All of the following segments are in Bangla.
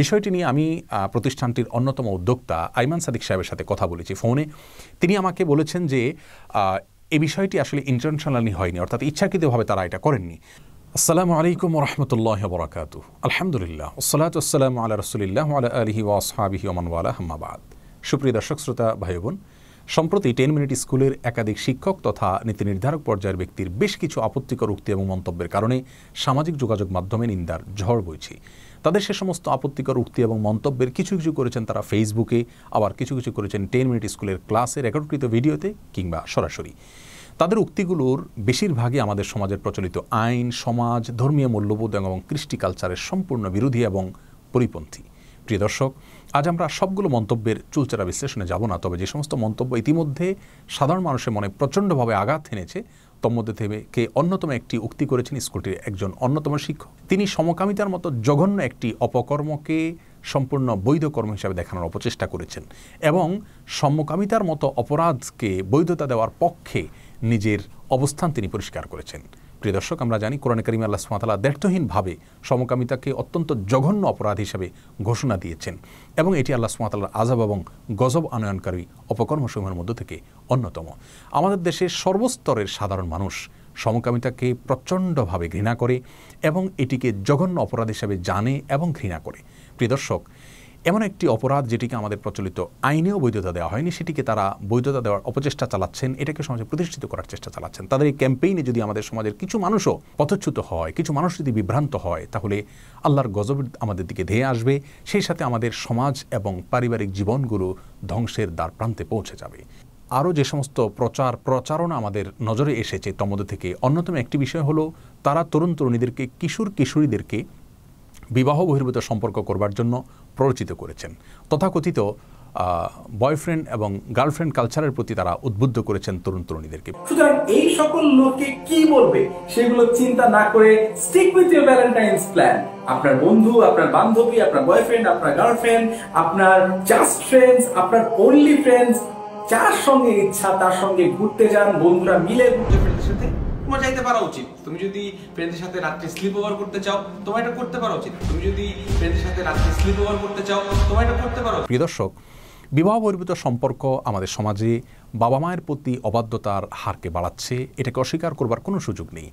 বিষয়টি নিয়ে আমি প্রতিষ্ঠানটির অন্যতম উদ্যোক্তা আইমান সাদিক সাহেবের সাথে কথা বলেছি ফোনে তিনি আমাকে বলেছেন যে এই বিষয়টি আসলে ইন্টারন্যাশনালি হয়নি অর্থাৎ ইচ্ছাকৃতভাবে তারা এটা করেননি আসসালামু আলাইকুম রহমতুল্লাহ বরাকাতু আলহামদুলিল্লাহ ওসালাত আসসালাম আল্লাহ রসুলিল্লাহ আলা আলহি ওয়াসহাবিহি ওমানওয়ালা আহমাবাদ সুপ্রিয় দর্শক শ্রোতা ভাই বোন সম্প্রতি টেন মিনিট স্কুলের একাধিক শিক্ষক তথা নীতি নির্ধারক পর্যায়ের ব্যক্তির বেশ কিছু আপত্তিকর উক্তি এবং মন্তব্যের কারণে সামাজিক যোগাযোগ মাধ্যমে নিন্দার ঝড় বইছে তাদের সে সমস্ত আপত্তিকর উক্তি এবং মন্তব্যের কিছু কিছু করেছেন তারা ফেসবুকে আবার কিছু কিছু করেছেন টেন মিনিট স্কুলের ক্লাসে রেকর্ডকৃত ভিডিওতে কিংবা সরাসরি তাদের উক্তিগুলোর বেশিরভাগই আমাদের সমাজের প্রচলিত আইন সমাজ ধর্মীয় মূল্যবোধ এবং কৃষ্টি কালচারের সম্পূর্ণ বিরোধী এবং পরিপন্থী প্রিয় দর্শক আজ আমরা সবগুলো মন্তব্যের চুলচেরা বিশ্লেষণে যাব না তবে যে সমস্ত মন্তব্য ইতিমধ্যে সাধারণ মানুষের মনে প্রচণ্ডভাবে আঘাত এনেছে তন্মধ্যে থেকে কে অন্যতম একটি উক্তি করেছেন স্কুলটির একজন অন্যতম শিক্ষক তিনি সমকামিতার মতো জঘন্য একটি অপকর্মকে সম্পূর্ণ বৈধ কর্ম হিসাবে দেখানোর অপচেষ্টা করেছেন এবং সমকামিতার মতো অপরাধকে বৈধতা দেওয়ার পক্ষে নিজের অবস্থান তিনি পরিষ্কার করেছেন প্রিয় দর্শক আমরা জানি কোরআন করিম আল্লাহ সুমাতালা দ্ব্যর্থহীনভাবে সমকামিতাকে অত্যন্ত জঘন্য অপরাধ হিসেবে ঘোষণা দিয়েছেন এবং এটি আল্লাহ সুমাতালার আজাব এবং গজব আনয়নকারী অপকর্মসমূহের মধ্য থেকে অন্যতম আমাদের দেশে সর্বস্তরের সাধারণ মানুষ সমকামিতাকে প্রচণ্ডভাবে ঘৃণা করে এবং এটিকে জঘন্য অপরাধ হিসেবে জানে এবং ঘৃণা করে প্রিয় দর্শক এমন একটি অপরাধ যেটিকে আমাদের প্রচলিত আইনেও বৈধতা দেওয়া হয়নি সেটিকে তারা বৈধতা দেওয়ার অপচেষ্টা চালাচ্ছেন এটাকে সমাজে প্রতিষ্ঠিত করার চেষ্টা চালাচ্ছেন তাদের এই ক্যাম্পেইনে যদি আমাদের সমাজের কিছু মানুষও পথচ্যুত হয় কিছু মানুষ যদি বিভ্রান্ত হয় তাহলে আল্লাহর গজব আমাদের দিকে ধেয়ে আসবে সেই সাথে আমাদের সমাজ এবং পারিবারিক জীবনগুলো ধ্বংসের দ্বার প্রান্তে পৌঁছে যাবে আরও যে সমস্ত প্রচার প্রচারণা আমাদের নজরে এসেছে তমদ থেকে অন্যতম একটি বিষয় হলো তারা তরুণ তরুণীদেরকে কিশোর কিশোরীদেরকে বিবাহ বহির্ভূত সম্পর্ক করবার জন্য প্ররোচিত করেছেন তথাকথিত বয়ফ্রেন্ড এবং গার্লফ্রেন্ড কালচারের প্রতি তারা উদ্বুদ্ধ করেছেন তরুণ তরুণীদেরকে সুতরাং এই সকল লোকে কি বলবে সেগুলো চিন্তা না করে stick with your Valentine's plan আপনার বন্ধু আপনার বান্ধবী আপনার বয়ফ্রেন্ড আপনার গার্লফ্রেন্ড আপনার জাস্ট ফ্রেন্ডস আপনার অনলি ফ্রেন্ডস যার সঙ্গে ইচ্ছা তার সঙ্গে ঘুরতে যান বন্ধুরা মিলে সাথে মজা পারা উচিত তুমি যদি ফ্রেন্ডের সাথে রাত্রে স্লিপ ওভার করতে চাও তোমার এটা করতে পারো উচিত তুমি যদি ফ্রেন্ডের সাথে রাত্রে স্লিপ ওভার করতে চাও তোমার এটা করতে পারো প্রিয় দর্শক বিবাহ বহির্ভূত সম্পর্ক আমাদের সমাজে বাবা মায়ের প্রতি অবাধ্যতার হারকে বাড়াচ্ছে এটাকে অস্বীকার করবার কোনো সুযোগ নেই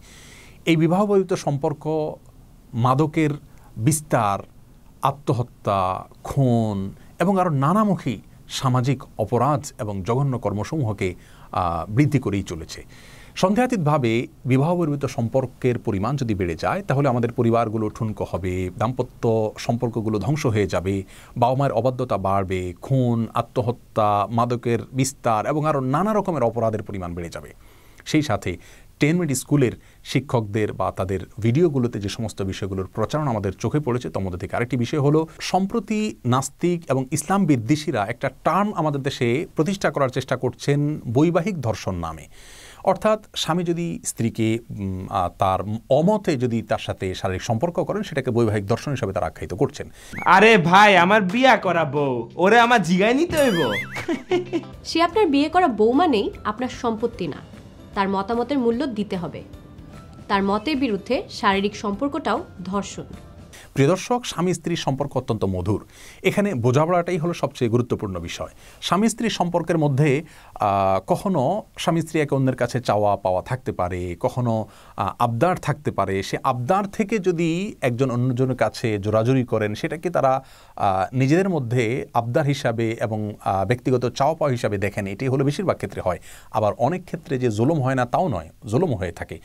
এই বিবাহ বহির্ভূত সম্পর্ক মাদকের বিস্তার আত্মহত্যা খুন এবং আরও নানামুখী সামাজিক অপরাধ এবং জঘন্য কর্মসমূহকে বৃদ্ধি করেই চলেছে সন্দেহাতীতভাবে বিবাহবর্বিত সম্পর্কের পরিমাণ যদি বেড়ে যায় তাহলে আমাদের পরিবারগুলো ঠুনকো হবে দাম্পত্য সম্পর্কগুলো ধ্বংস হয়ে যাবে বাবা মায়ের অবাধ্যতা বাড়বে খুন আত্মহত্যা মাদকের বিস্তার এবং আরও নানা রকমের অপরাধের পরিমাণ বেড়ে যাবে সেই সাথে টেনমেড স্কুলের শিক্ষকদের বা তাদের ভিডিওগুলোতে যে সমস্ত বিষয়গুলোর প্রচারণ আমাদের চোখে পড়েছে তোমাদের থেকে আরেকটি বিষয় হলো সম্প্রতি নাস্তিক এবং ইসলাম বিদ্বেষীরা একটা টার্ম আমাদের দেশে প্রতিষ্ঠা করার চেষ্টা করছেন বৈবাহিক ধর্ষণ নামে অর্থাৎ স্বামী যদি স্ত্রীকে তার অমতে যদি তার সাথে শারীরিক সম্পর্ক করেন সেটাকে বৈবাহিক দর্শন হিসাবে তারা আখ্যায়িত করছেন আরে ভাই আমার বিয়া করা বউ ওরে আমার জিগায় নিতে হইব সে আপনার বিয়ে করা বউ মানেই আপনার সম্পত্তি না তার মতামতের মূল্য দিতে হবে তার মতের বিরুদ্ধে শারীরিক সম্পর্কটাও ধর্ষণ প্রিয় দর্শক স্বামী স্ত্রীর সম্পর্ক অত্যন্ত মধুর এখানে বোঝাপড়াটাই হলো সবচেয়ে গুরুত্বপূর্ণ বিষয় স্বামী স্ত্রী সম্পর্কের মধ্যে কখনো স্বামী স্ত্রী একে অন্যের কাছে চাওয়া পাওয়া থাকতে পারে কখনো আবদার থাকতে পারে সে আবদার থেকে যদি একজন অন্যজনের কাছে জোরাজুরি করেন সেটাকে তারা নিজেদের মধ্যে আবদার হিসাবে এবং ব্যক্তিগত চাওয়া পাওয়া হিসাবে দেখেন এটি হলো বেশিরভাগ ক্ষেত্রে হয় আবার অনেক ক্ষেত্রে যে জুলুম হয় না তাও নয় জুলুম হয়ে থাকে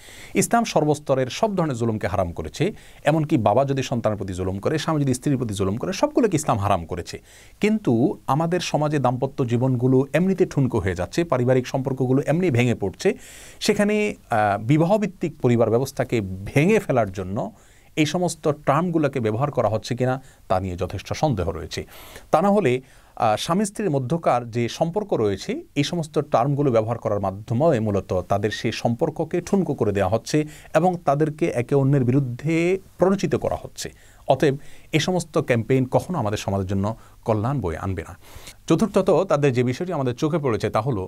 ইসলাম সর্বস্তরের সব ধরনের জুলুমকে হারাম করেছে এমনকি বাবা যদি সন্তান সন্তানের প্রতি জুলুম করে স্বামী যদি স্ত্রীর প্রতি জুলুম করে সবগুলোকে ইসলাম হারাম করেছে কিন্তু আমাদের সমাজে দাম্পত্য জীবনগুলো এমনিতে ঠুনকো হয়ে যাচ্ছে পারিবারিক সম্পর্কগুলো এমনি ভেঙে পড়ছে সেখানে বিবাহভিত্তিক পরিবার ব্যবস্থাকে ভেঙে ফেলার জন্য এই সমস্ত টার্মগুলোকে ব্যবহার করা হচ্ছে কিনা তা নিয়ে যথেষ্ট সন্দেহ রয়েছে তা না হলে স্বামী স্ত্রীর মধ্যকার যে সম্পর্ক রয়েছে এই সমস্ত টার্মগুলো ব্যবহার করার মাধ্যমে মূলত তাদের সেই সম্পর্ককে ঠুনকো করে দেওয়া হচ্ছে এবং তাদেরকে একে অন্যের বিরুদ্ধে প্ররোচিত করা হচ্ছে অতএব এ সমস্ত ক্যাম্পেইন কখনো আমাদের সমাজের জন্য কল্যাণ বয়ে আনবে না চতুর্থত তাদের যে বিষয়টি আমাদের চোখে পড়েছে তা হলো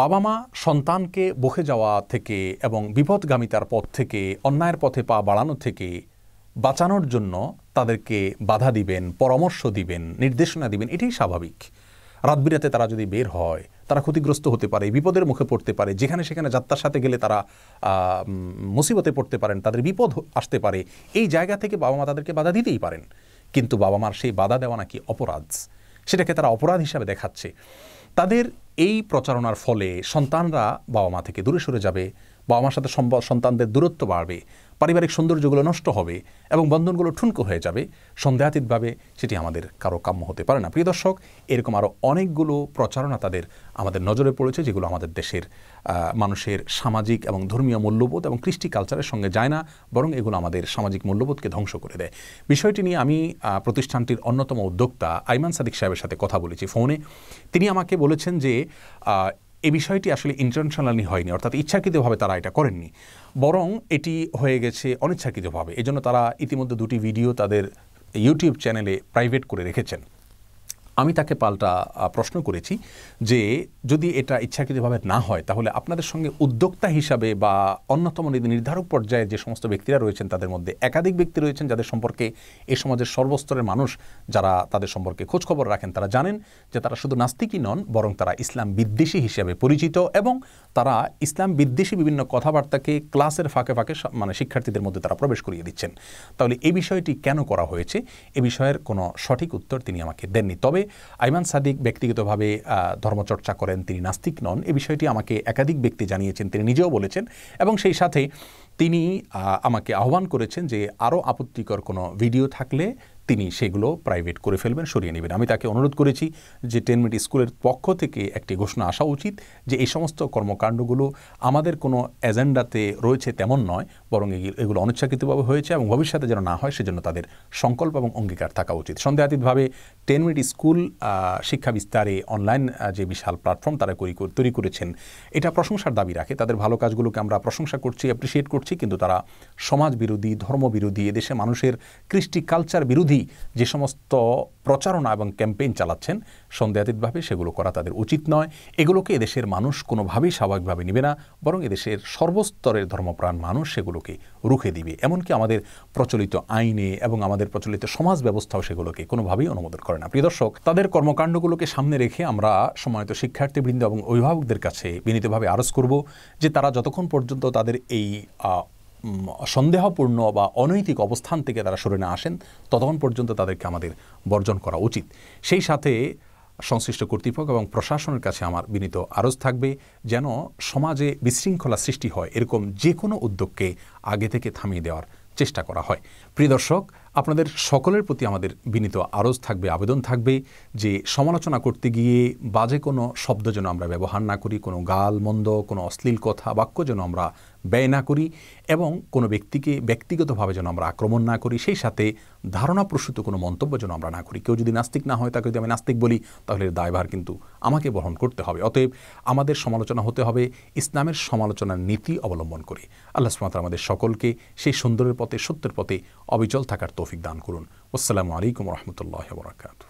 বাবা মা সন্তানকে বসে যাওয়া থেকে এবং বিপদগামিতার পথ থেকে অন্যায়ের পথে পা বাড়ানো থেকে বাঁচানোর জন্য তাদেরকে বাধা দিবেন পরামর্শ দিবেন নির্দেশনা দিবেন এটাই স্বাভাবিক রাত বিরাতে তারা যদি বের হয় তারা ক্ষতিগ্রস্ত হতে পারে বিপদের মুখে পড়তে পারে যেখানে সেখানে যাত্রার সাথে গেলে তারা মুসিবতে পড়তে পারেন তাদের বিপদ আসতে পারে এই জায়গা থেকে বাবা মা তাদেরকে বাধা দিতেই পারেন কিন্তু বাবা মার সেই বাধা দেওয়া নাকি অপরাধ সেটাকে তারা অপরাধ হিসাবে দেখাচ্ছে তাদের এই প্রচারণার ফলে সন্তানরা বাবা মা থেকে দূরে সরে যাবে বাবা মার সাথে সন্তানদের দূরত্ব বাড়বে পারিবারিক সৌন্দর্যগুলো নষ্ট হবে এবং বন্ধনগুলো ঠুনকো হয়ে যাবে সন্দেহাতীতভাবে সেটি আমাদের কারো কাম্য হতে পারে না প্রিয় দর্শক এরকম আরও অনেকগুলো প্রচারণা তাদের আমাদের নজরে পড়েছে যেগুলো আমাদের দেশের মানুষের সামাজিক এবং ধর্মীয় মূল্যবোধ এবং কৃষ্টি কালচারের সঙ্গে যায় না বরং এগুলো আমাদের সামাজিক মূল্যবোধকে ধ্বংস করে দেয় বিষয়টি নিয়ে আমি প্রতিষ্ঠানটির অন্যতম উদ্যোক্তা আইমান সাদিক সাহেবের সাথে কথা বলেছি ফোনে তিনি আমাকে বলেছেন যে এই বিষয়টি আসলে ইন্টারন্যাশনালি হয়নি অর্থাৎ ইচ্ছাকৃতভাবে তারা এটা করেননি বরং এটি হয়ে গেছে অনিচ্ছাকৃতভাবে এজন্য তারা ইতিমধ্যে দুটি ভিডিও তাদের ইউটিউব চ্যানেলে প্রাইভেট করে রেখেছেন আমি তাকে পাল্টা প্রশ্ন করেছি যে যদি এটা ইচ্ছাকৃতভাবে না হয় তাহলে আপনাদের সঙ্গে উদ্যোক্তা হিসাবে বা অন্যতম নির্ধারক পর্যায়ে যে সমস্ত ব্যক্তিরা রয়েছেন তাদের মধ্যে একাধিক ব্যক্তি রয়েছেন যাদের সম্পর্কে এ সমাজের সর্বস্তরের মানুষ যারা তাদের সম্পর্কে খোঁজখবর রাখেন তারা জানেন যে তারা শুধু নাস্তিকই নন বরং তারা ইসলাম বিদ্বেষী হিসেবে পরিচিত এবং তারা ইসলাম বিদ্বেষী বিভিন্ন কথাবার্তাকে ক্লাসের ফাঁকে ফাঁকে মানে শিক্ষার্থীদের মধ্যে তারা প্রবেশ করিয়ে দিচ্ছেন তাহলে এই বিষয়টি কেন করা হয়েছে এ বিষয়ের কোনো সঠিক উত্তর তিনি আমাকে দেননি তবে আইমান সাদিক ব্যক্তিগতভাবে ধর্মচর্চা করেন তিনি নাস্তিক নন এ বিষয়টি আমাকে একাধিক ব্যক্তি জানিয়েছেন তিনি নিজেও বলেছেন এবং সেই সাথে তিনি আমাকে আহ্বান করেছেন যে আরও আপত্তিকর কোনো ভিডিও থাকলে তিনি সেগুলো প্রাইভেট করে ফেলবেন সরিয়ে নেবেন আমি তাকে অনুরোধ করেছি যে টেন মিনিট স্কুলের পক্ষ থেকে একটি ঘোষণা আসা উচিত যে এই সমস্ত কর্মকাণ্ডগুলো আমাদের কোনো এজেন্ডাতে রয়েছে তেমন নয় বরং এগুলো অনিচ্ছাকৃতভাবে হয়েছে এবং ভবিষ্যতে যেন না হয় সেজন্য তাদের সংকল্প এবং অঙ্গীকার থাকা উচিত সন্দেহাতীতভাবে টেন মিনিট স্কুল শিক্ষা বিস্তারে অনলাইন যে বিশাল প্ল্যাটফর্ম তারা তৈরি করেছেন এটা প্রশংসার দাবি রাখে তাদের ভালো কাজগুলোকে আমরা প্রশংসা করছি অ্যাপ্রিসিয়েট করছি কিন্তু তারা সমাজ বিরোধী ধর্ম বিরোধী এদেশে মানুষের কৃষ্টি কালচার বিরোধী বিরোধী যে সমস্ত প্রচারণা এবং ক্যাম্পেইন চালাচ্ছেন সন্দেহাতীতভাবে সেগুলো করা তাদের উচিত নয় এগুলোকে এদেশের মানুষ কোনোভাবেই স্বাভাবিকভাবে নেবে না বরং এদেশের সর্বস্তরের ধর্মপ্রাণ মানুষ সেগুলোকে রুখে দিবে এমনকি আমাদের প্রচলিত আইনে এবং আমাদের প্রচলিত সমাজ ব্যবস্থাও সেগুলোকে কোনোভাবেই অনুমোদন করে না প্রিয় দর্শক তাদের কর্মকাণ্ডগুলোকে সামনে রেখে আমরা সময়ত শিক্ষার্থীবৃন্দ এবং অভিভাবকদের কাছে বিনীতভাবে আরজ করব যে তারা যতক্ষণ পর্যন্ত তাদের এই সন্দেহপূর্ণ বা অনৈতিক অবস্থান থেকে তারা সরে না আসেন ততক্ষণ পর্যন্ত তাদেরকে আমাদের বর্জন করা উচিত সেই সাথে সংশ্লিষ্ট কর্তৃপক্ষ এবং প্রশাসনের কাছে আমার বিনীত আরজ থাকবে যেন সমাজে বিশৃঙ্খলা সৃষ্টি হয় এরকম যে কোনো উদ্যোগকে আগে থেকে থামিয়ে দেওয়ার চেষ্টা করা হয় প্রিয় দর্শক আপনাদের সকলের প্রতি আমাদের বিনীত আরজ থাকবে আবেদন থাকবে যে সমালোচনা করতে গিয়ে বাজে কোনো শব্দ যেন আমরা ব্যবহার না করি কোনো গাল মন্দ কোনো অশ্লীল কথা বাক্য যেন আমরা ব্যয় না করি এবং কোনো ব্যক্তিকে ব্যক্তিগতভাবে যেন আমরা আক্রমণ না করি সেই সাথে ধারণাপ্রসূত কোনো মন্তব্য যেন আমরা না করি কেউ যদি নাস্তিক না হয় তাকে যদি আমি নাস্তিক বলি তাহলে দায়ভার কিন্তু আমাকে বহন করতে হবে অতএব আমাদের সমালোচনা হতে হবে ইসলামের সমালোচনার নীতি অবলম্বন করে আল্লাহ সুমাত আমাদের সকলকে সেই সুন্দরের পথে সত্যের পথে অবিচল থাকার তো التوفيق دعم كورونا والسلام عليكم ورحمة الله وبركاته